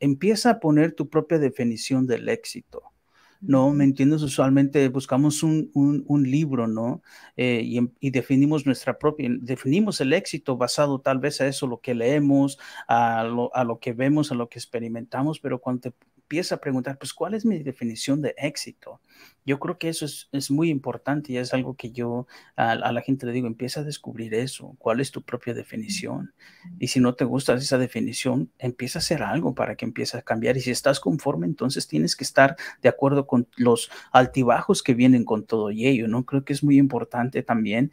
empieza a poner tu propia definición del éxito. ¿no? ¿Me entiendes? Usualmente buscamos un, libro, ¿no? Eh, em, y, definimos nuestra propia, definimos el éxito basado tal vez a eso, lo que leemos, a lo, a lo que vemos, a lo que experimentamos, pero cuando te empieza a preguntar, pues, ¿cuál es mi definición de éxito? Yo creo que eso es, es muy importante y es algo que yo a, la gente le digo, empieza a descubrir eso, cuál es tu propia definición. Y si no te gusta esa definición, empieza a hacer algo para que empiece a cambiar. Y si estás conforme, entonces tienes que estar de acuerdo con los altibajos que vienen con todo ello, ¿no? Creo que es muy importante también